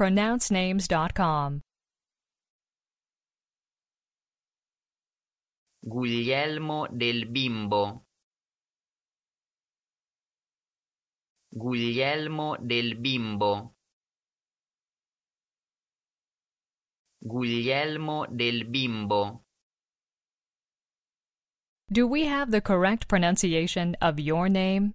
pronouncenames.com. Guglielmo del Bimbo. Guglielmo del Bimbo. Guglielmo del Bimbo. Do we have the correct pronunciation of your name?